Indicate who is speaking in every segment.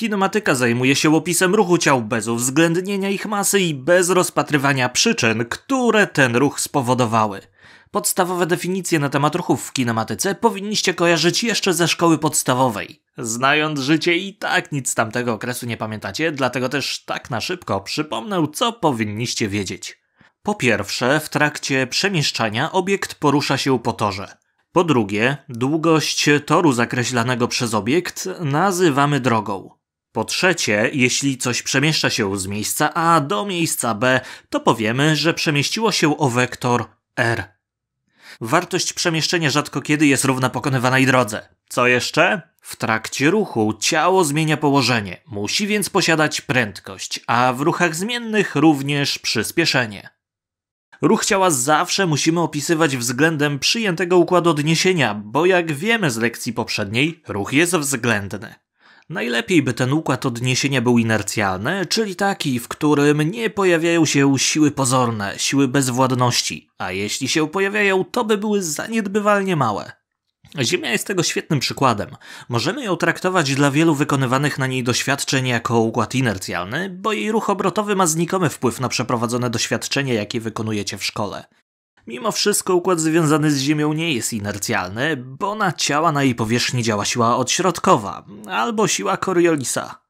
Speaker 1: Kinematyka zajmuje się opisem ruchu ciał bez uwzględnienia ich masy i bez rozpatrywania przyczyn, które ten ruch spowodowały. Podstawowe definicje na temat ruchów w kinematyce powinniście kojarzyć jeszcze ze szkoły podstawowej. Znając życie i tak nic z tamtego okresu nie pamiętacie, dlatego też tak na szybko przypomnę, co powinniście wiedzieć. Po pierwsze, w trakcie przemieszczania obiekt porusza się po torze. Po drugie, długość toru zakreślanego przez obiekt nazywamy drogą. Po trzecie, jeśli coś przemieszcza się z miejsca A do miejsca B, to powiemy, że przemieściło się o wektor R. Wartość przemieszczenia rzadko kiedy jest równa pokonywanej drodze. Co jeszcze? W trakcie ruchu ciało zmienia położenie, musi więc posiadać prędkość, a w ruchach zmiennych również przyspieszenie. Ruch ciała zawsze musimy opisywać względem przyjętego układu odniesienia, bo jak wiemy z lekcji poprzedniej, ruch jest względny. Najlepiej by ten układ odniesienia był inercjalny, czyli taki, w którym nie pojawiają się siły pozorne, siły bezwładności, a jeśli się pojawiają, to by były zaniedbywalnie małe. Ziemia jest tego świetnym przykładem. Możemy ją traktować dla wielu wykonywanych na niej doświadczeń jako układ inercjalny, bo jej ruch obrotowy ma znikomy wpływ na przeprowadzone doświadczenie, jakie wykonujecie w szkole. Mimo wszystko układ związany z Ziemią nie jest inercjalny, bo na ciała na jej powierzchni działa siła odśrodkowa albo siła Coriolisa.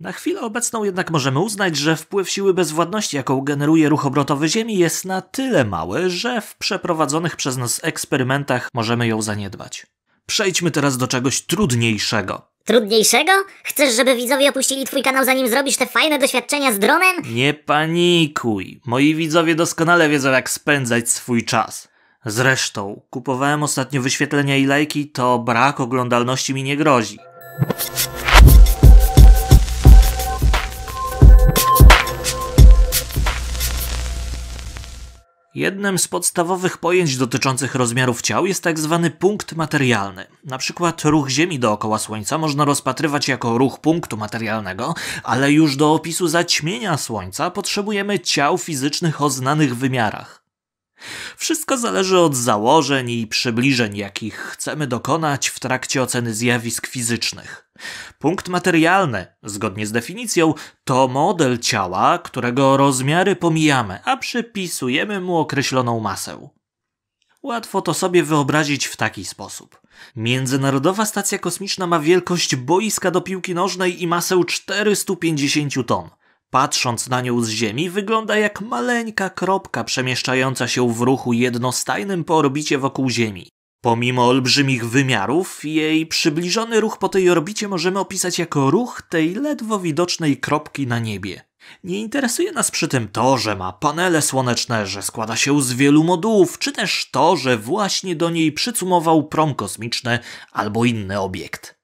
Speaker 1: Na chwilę obecną jednak możemy uznać, że wpływ siły bezwładności, jaką generuje ruch obrotowy Ziemi, jest na tyle mały, że w przeprowadzonych przez nas eksperymentach możemy ją zaniedbać. Przejdźmy teraz do czegoś trudniejszego. Trudniejszego? Chcesz, żeby widzowie opuścili twój kanał zanim zrobisz te fajne doświadczenia z dronem? Nie panikuj. Moi widzowie doskonale wiedzą jak spędzać swój czas. Zresztą, kupowałem ostatnio wyświetlenia i lajki, to brak oglądalności mi nie grozi. Jednym z podstawowych pojęć dotyczących rozmiarów ciał jest tak zwany punkt materialny. Na przykład ruch Ziemi dookoła Słońca można rozpatrywać jako ruch punktu materialnego, ale już do opisu zaćmienia Słońca potrzebujemy ciał fizycznych o znanych wymiarach. Wszystko zależy od założeń i przybliżeń, jakich chcemy dokonać w trakcie oceny zjawisk fizycznych. Punkt materialny, zgodnie z definicją, to model ciała, którego rozmiary pomijamy, a przypisujemy mu określoną masę. Łatwo to sobie wyobrazić w taki sposób. Międzynarodowa Stacja Kosmiczna ma wielkość boiska do piłki nożnej i masę 450 ton. Patrząc na nią z ziemi, wygląda jak maleńka kropka przemieszczająca się w ruchu jednostajnym po orbicie wokół Ziemi. Pomimo olbrzymich wymiarów, jej przybliżony ruch po tej orbicie możemy opisać jako ruch tej ledwo widocznej kropki na niebie. Nie interesuje nas przy tym to, że ma panele słoneczne, że składa się z wielu modułów, czy też to, że właśnie do niej przycumował prom kosmiczny albo inny obiekt.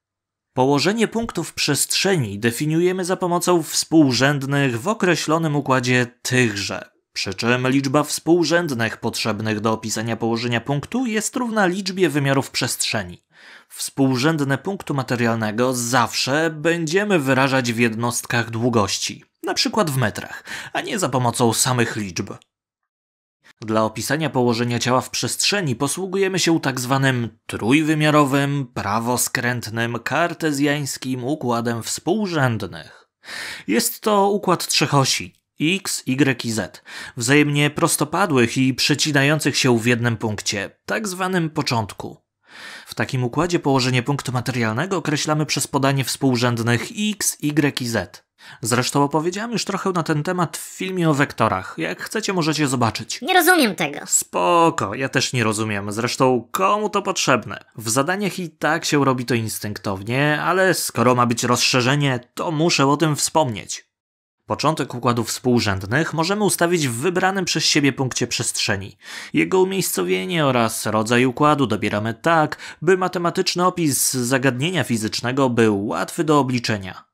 Speaker 1: Położenie punktów przestrzeni definiujemy za pomocą współrzędnych w określonym układzie tychże. Przy czym liczba współrzędnych potrzebnych do opisania położenia punktu jest równa liczbie wymiarów przestrzeni. Współrzędne punktu materialnego zawsze będziemy wyrażać w jednostkach długości, na przykład w metrach, a nie za pomocą samych liczb. Dla opisania położenia ciała w przestrzeni posługujemy się tak zwanym trójwymiarowym, prawoskrętnym, kartezjańskim układem współrzędnych. Jest to układ trzech osi X, Y i Z, wzajemnie prostopadłych i przecinających się w jednym punkcie, tak zwanym początku. W takim układzie położenie punktu materialnego określamy przez podanie współrzędnych x, y i z. Zresztą opowiedziałem już trochę na ten temat w filmie o wektorach. Jak chcecie, możecie zobaczyć. Nie rozumiem tego. Spoko, ja też nie rozumiem. Zresztą komu to potrzebne? W zadaniach i tak się robi to instynktownie, ale skoro ma być rozszerzenie, to muszę o tym wspomnieć. Początek układów współrzędnych możemy ustawić w wybranym przez siebie punkcie przestrzeni. Jego umiejscowienie oraz rodzaj układu dobieramy tak, by matematyczny opis zagadnienia fizycznego był łatwy do obliczenia.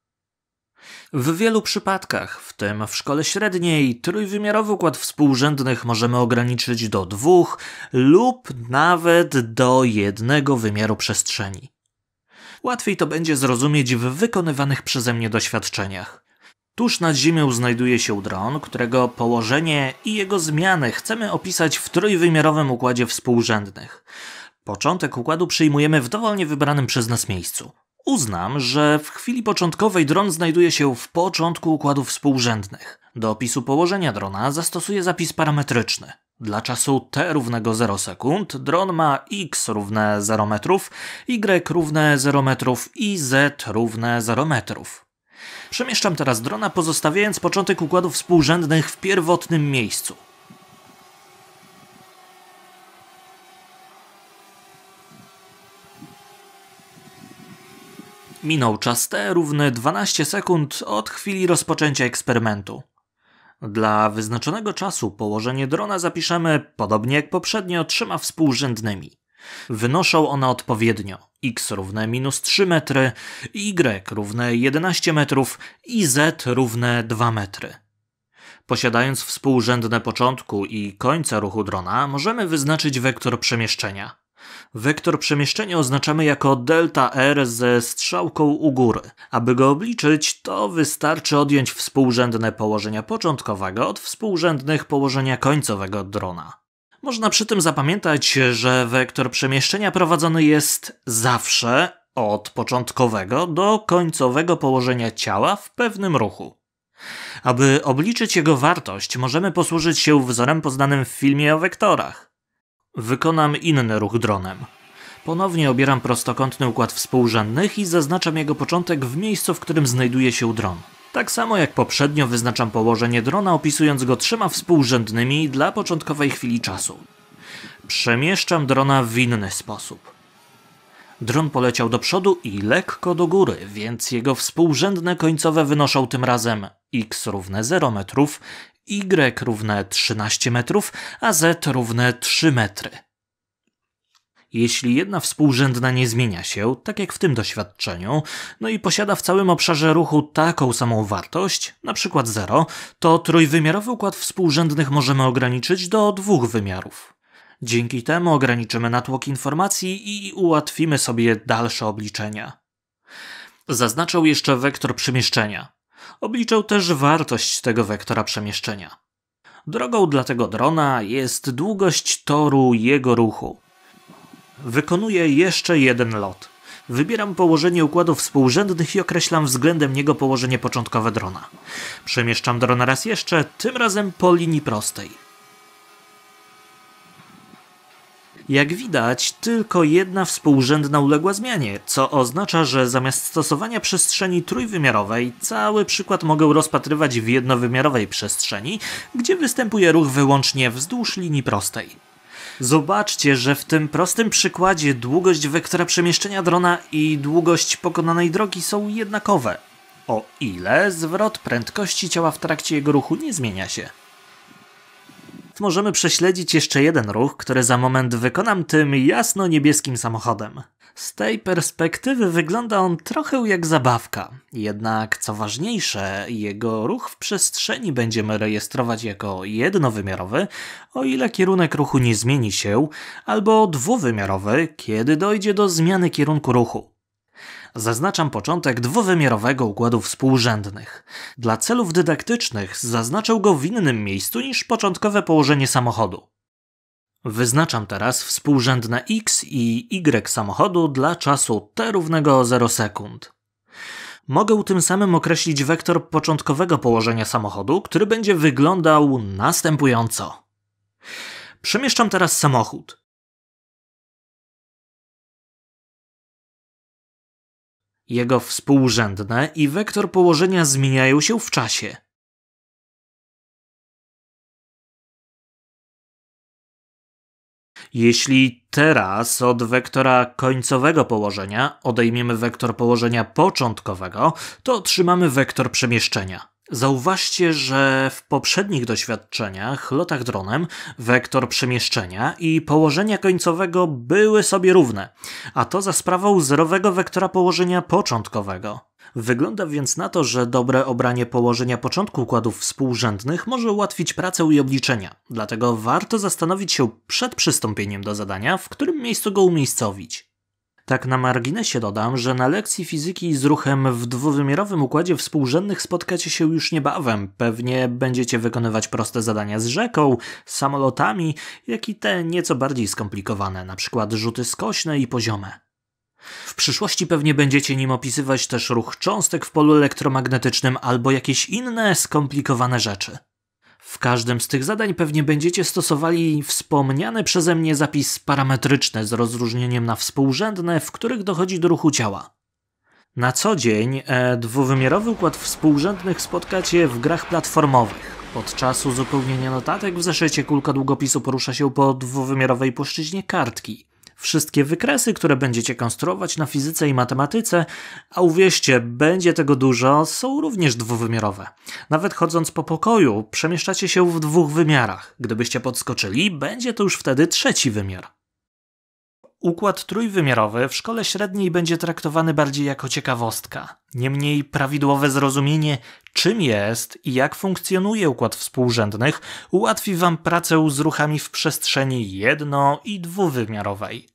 Speaker 1: W wielu przypadkach, w tym w szkole średniej, trójwymiarowy układ współrzędnych możemy ograniczyć do dwóch lub nawet do jednego wymiaru przestrzeni. Łatwiej to będzie zrozumieć w wykonywanych przeze mnie doświadczeniach. Tuż nad ziemią znajduje się dron, którego położenie i jego zmiany chcemy opisać w trójwymiarowym układzie współrzędnych. Początek układu przyjmujemy w dowolnie wybranym przez nas miejscu. Uznam, że w chwili początkowej dron znajduje się w początku układów współrzędnych. Do opisu położenia drona zastosuję zapis parametryczny. Dla czasu t równego 0 sekund dron ma x równe 0 metrów, y równe 0 metrów i z równe 0 metrów. Przemieszczam teraz drona, pozostawiając początek układów współrzędnych w pierwotnym miejscu. Minął czas T równy 12 sekund od chwili rozpoczęcia eksperymentu. Dla wyznaczonego czasu położenie drona zapiszemy, podobnie jak poprzednio, trzema współrzędnymi. Wynoszą one odpowiednio x równe minus 3 metry, y równe 11 metrów i z równe 2 metry. Posiadając współrzędne początku i końca ruchu drona, możemy wyznaczyć wektor przemieszczenia. Wektor przemieszczenia oznaczamy jako delta r ze strzałką u góry. Aby go obliczyć, to wystarczy odjąć współrzędne położenia początkowego od współrzędnych położenia końcowego drona. Można przy tym zapamiętać, że wektor przemieszczenia prowadzony jest zawsze od początkowego do końcowego położenia ciała w pewnym ruchu. Aby obliczyć jego wartość, możemy posłużyć się wzorem poznanym w filmie o wektorach. Wykonam inny ruch dronem. Ponownie obieram prostokątny układ współrzędnych i zaznaczam jego początek w miejscu, w którym znajduje się dron. Tak samo jak poprzednio wyznaczam położenie drona, opisując go trzema współrzędnymi dla początkowej chwili czasu. Przemieszczam drona w inny sposób. Dron poleciał do przodu i lekko do góry, więc jego współrzędne końcowe wynoszą tym razem x równe 0 metrów, y równe 13 metrów, a z równe 3 metry. Jeśli jedna współrzędna nie zmienia się, tak jak w tym doświadczeniu, no i posiada w całym obszarze ruchu taką samą wartość, na przykład 0, to trójwymiarowy układ współrzędnych możemy ograniczyć do dwóch wymiarów. Dzięki temu ograniczymy natłok informacji i ułatwimy sobie dalsze obliczenia. Zaznaczał jeszcze wektor przemieszczenia. Obliczał też wartość tego wektora przemieszczenia. Drogą dla tego drona jest długość toru jego ruchu. Wykonuję jeszcze jeden lot. Wybieram położenie układów współrzędnych i określam względem niego położenie początkowe drona. Przemieszczam drona raz jeszcze, tym razem po linii prostej. Jak widać, tylko jedna współrzędna uległa zmianie, co oznacza, że zamiast stosowania przestrzeni trójwymiarowej, cały przykład mogę rozpatrywać w jednowymiarowej przestrzeni, gdzie występuje ruch wyłącznie wzdłuż linii prostej. Zobaczcie, że w tym prostym przykładzie długość wektora przemieszczenia drona i długość pokonanej drogi są jednakowe, o ile zwrot prędkości ciała w trakcie jego ruchu nie zmienia się. Możemy prześledzić jeszcze jeden ruch, który za moment wykonam tym jasno-niebieskim samochodem. Z tej perspektywy wygląda on trochę jak zabawka. Jednak co ważniejsze, jego ruch w przestrzeni będziemy rejestrować jako jednowymiarowy, o ile kierunek ruchu nie zmieni się, albo dwuwymiarowy, kiedy dojdzie do zmiany kierunku ruchu zaznaczam początek dwuwymiarowego układu współrzędnych. Dla celów dydaktycznych zaznaczę go w innym miejscu niż początkowe położenie samochodu. Wyznaczam teraz współrzędne x i y samochodu dla czasu t równego 0 sekund. Mogę tym samym określić wektor początkowego położenia samochodu, który będzie wyglądał następująco. Przemieszczam teraz samochód. Jego współrzędne i wektor położenia zmieniają się w czasie. Jeśli teraz od wektora końcowego położenia odejmiemy wektor położenia początkowego, to otrzymamy wektor przemieszczenia. Zauważcie, że w poprzednich doświadczeniach, lotach dronem, wektor przemieszczenia i położenia końcowego były sobie równe, a to za sprawą zerowego wektora położenia początkowego. Wygląda więc na to, że dobre obranie położenia początku układów współrzędnych może ułatwić pracę i obliczenia, dlatego warto zastanowić się przed przystąpieniem do zadania, w którym miejscu go umiejscowić. Tak na marginesie dodam, że na lekcji fizyki z ruchem w dwuwymiarowym układzie współrzędnych spotkacie się już niebawem. Pewnie będziecie wykonywać proste zadania z rzeką, samolotami, jak i te nieco bardziej skomplikowane, np. rzuty skośne i poziome. W przyszłości pewnie będziecie nim opisywać też ruch cząstek w polu elektromagnetycznym albo jakieś inne skomplikowane rzeczy. W każdym z tych zadań pewnie będziecie stosowali wspomniany przeze mnie zapis parametryczny z rozróżnieniem na współrzędne, w których dochodzi do ruchu ciała. Na co dzień e, dwuwymiarowy układ współrzędnych spotkacie w grach platformowych. Podczas uzupełnienia notatek w zeszycie kulka długopisu porusza się po dwuwymiarowej płaszczyźnie kartki wszystkie wykresy, które będziecie konstruować na fizyce i matematyce, a uwierzcie, będzie tego dużo, są również dwuwymiarowe. Nawet chodząc po pokoju, przemieszczacie się w dwóch wymiarach. Gdybyście podskoczyli, będzie to już wtedy trzeci wymiar. Układ trójwymiarowy w szkole średniej będzie traktowany bardziej jako ciekawostka. Niemniej prawidłowe zrozumienie, czym jest i jak funkcjonuje układ współrzędnych, ułatwi Wam pracę z ruchami w przestrzeni jedno- i dwuwymiarowej.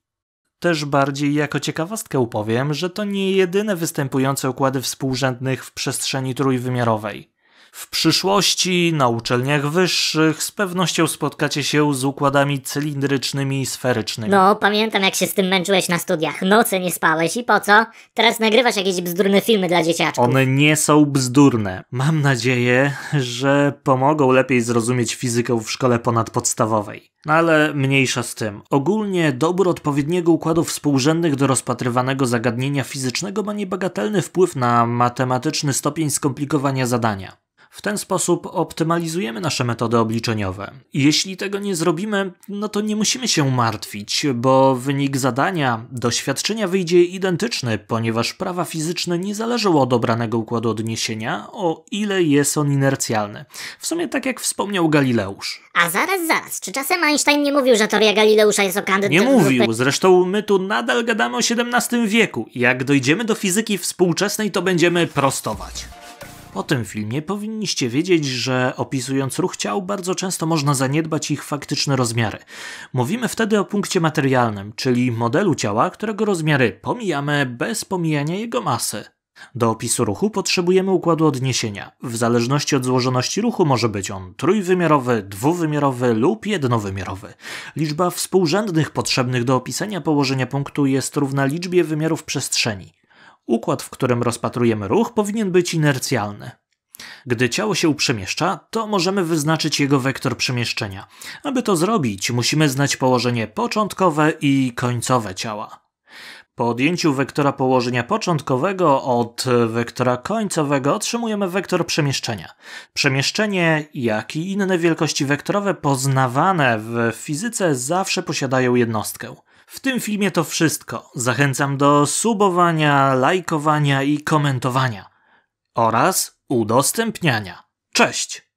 Speaker 1: Też bardziej jako ciekawostkę upowiem, że to nie jedyne występujące układy współrzędnych w przestrzeni trójwymiarowej. W przyszłości na uczelniach wyższych z pewnością spotkacie się z układami cylindrycznymi i sferycznymi. No, pamiętam jak się z tym męczyłeś na studiach. Noce nie spałeś i po co? Teraz nagrywasz jakieś bzdurne filmy dla dzieciaczków. One nie są bzdurne. Mam nadzieję, że pomogą lepiej zrozumieć fizykę w szkole ponadpodstawowej. No ale mniejsza z tym. Ogólnie dobór odpowiedniego układu współrzędnych do rozpatrywanego zagadnienia fizycznego ma niebagatelny wpływ na matematyczny stopień skomplikowania zadania. W ten sposób optymalizujemy nasze metody obliczeniowe. Jeśli tego nie zrobimy, no to nie musimy się martwić, bo wynik zadania, doświadczenia wyjdzie identyczny, ponieważ prawa fizyczne nie zależą od obranego układu odniesienia, o ile jest on inercjalny. W sumie tak jak wspomniał Galileusz. A zaraz, zaraz, czy czasem Einstein nie mówił, że teoria Galileusza jest o kandydaturze? Nie mówił, zresztą my tu nadal gadamy o XVII wieku. Jak dojdziemy do fizyki współczesnej, to będziemy prostować. Po tym filmie powinniście wiedzieć, że opisując ruch ciał bardzo często można zaniedbać ich faktyczne rozmiary. Mówimy wtedy o punkcie materialnym, czyli modelu ciała, którego rozmiary pomijamy bez pomijania jego masy. Do opisu ruchu potrzebujemy układu odniesienia. W zależności od złożoności ruchu może być on trójwymiarowy, dwuwymiarowy lub jednowymiarowy. Liczba współrzędnych potrzebnych do opisania położenia punktu jest równa liczbie wymiarów przestrzeni. Układ, w którym rozpatrujemy ruch, powinien być inercjalny. Gdy ciało się przemieszcza, to możemy wyznaczyć jego wektor przemieszczenia. Aby to zrobić, musimy znać położenie początkowe i końcowe ciała. Po odjęciu wektora położenia początkowego od wektora końcowego otrzymujemy wektor przemieszczenia. Przemieszczenie, jak i inne wielkości wektorowe poznawane w fizyce zawsze posiadają jednostkę. W tym filmie to wszystko. Zachęcam do subowania, lajkowania i komentowania oraz udostępniania. Cześć!